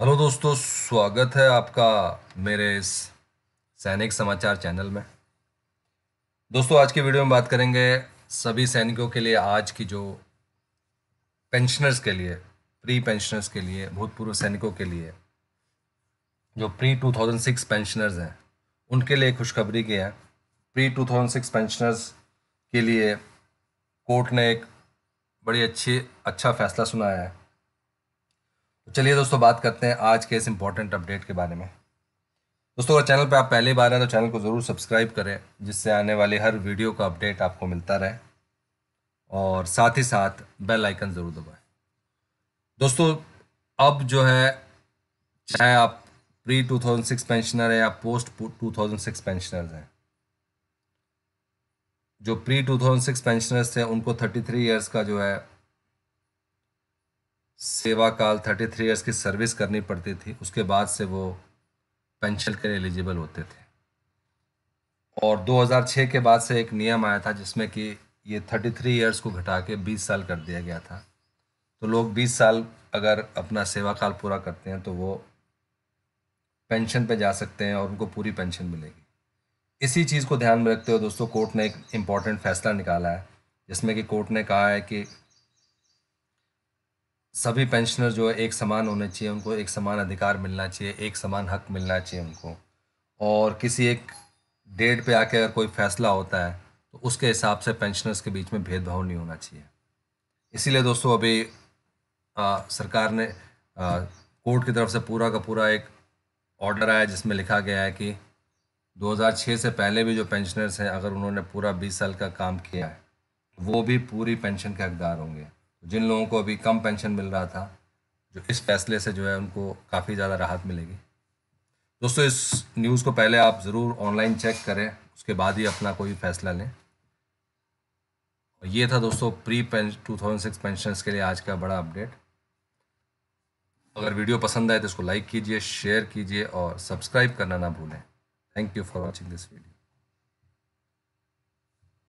hello दोस्तों स्वागत है आपका मेरे इस सैनिक समाचार चैनल में दोस्तों आज के वीडियो में बात करेंगे सभी सैनिकों के लिए आज की जो पेंशनर्स के लिए प्री पेंशनर्स के लिए भूतपूर्व सैनिकों के लिए जो प्री 2006 पेंशनर्स हैं उनके लिए खुशखबरी की है प्री 2006 पेंशनर्स के लिए कोर्ट ने एक बड़ी अच्छी अच्छा फैसला सुनाया है तो चलिए दोस्तों बात करते हैं आज के इस इम्पोर्टेंट अपडेट के बारे में दोस्तों अगर चैनल पर आप पहली बार हैं तो चैनल को ज़रूर सब्सक्राइब करें जिससे आने वाले हर वीडियो का अपडेट आपको मिलता रहे और साथ ही साथ बेल आइकन ज़रूर दबाएं दोस्तों अब जो है चाहे आप प्री 2006 पेंशनर हैं या पोस्ट 2006 पेंशनर्स हैं जो प्री 2006 पेंशनर्स थे उनको 33 इयर्स का जो है सेवा काल थर्टी थ्री ईयर्स की सर्विस करनी पड़ती थी उसके बाद से वो पेंशन के लिए एलिजिबल होते थे और 2006 के बाद से एक नियम आया था जिसमें कि ये थर्टी थ्री ईयर्स को घटा के बीस साल कर दिया गया था तो लोग बीस साल अगर अपना सेवा काल पूरा करते हैं तो वो पेंशन पे जा सकते हैं और उनको पूरी पेंशन मिलेगी इसी चीज़ को ध्यान में रखते हुए दोस्तों कोर्ट ने एक इम्पॉर्टेंट फैसला निकाला है जिसमें कि कोर्ट ने कहा है कि सभी पेंशनर जो है एक समान होने चाहिए उनको एक समान अधिकार मिलना चाहिए एक समान हक मिलना चाहिए उनको और किसी एक डेट पे आके अगर कोई फैसला होता है तो उसके हिसाब से पेंशनर्स के बीच में भेदभाव नहीं होना चाहिए इसीलिए दोस्तों अभी आ, सरकार ने आ, कोर्ट की तरफ से पूरा का पूरा एक ऑर्डर आया जिसमें लिखा गया है कि 2006 से पहले भी जो पेंशनर्स हैं अगर उन्होंने पूरा 20 साल का काम किया है वो भी पूरी पेंशन के हकदार होंगे जिन लोगों को अभी कम पेंशन मिल रहा था जो इस फैसले से जो है उनको काफ़ी ज़्यादा राहत मिलेगी दोस्तों इस न्यूज़ को पहले आप ज़रूर ऑनलाइन चेक करें उसके बाद ही अपना कोई फैसला लें और ये था दोस्तों प्री टू थाउजेंड सिक्स के लिए आज का बड़ा अपडेट अगर वीडियो पसंद आए तो इसको लाइक कीजिए शेयर कीजिए और सब्सक्राइब करना ना भूलें thank you for watching this video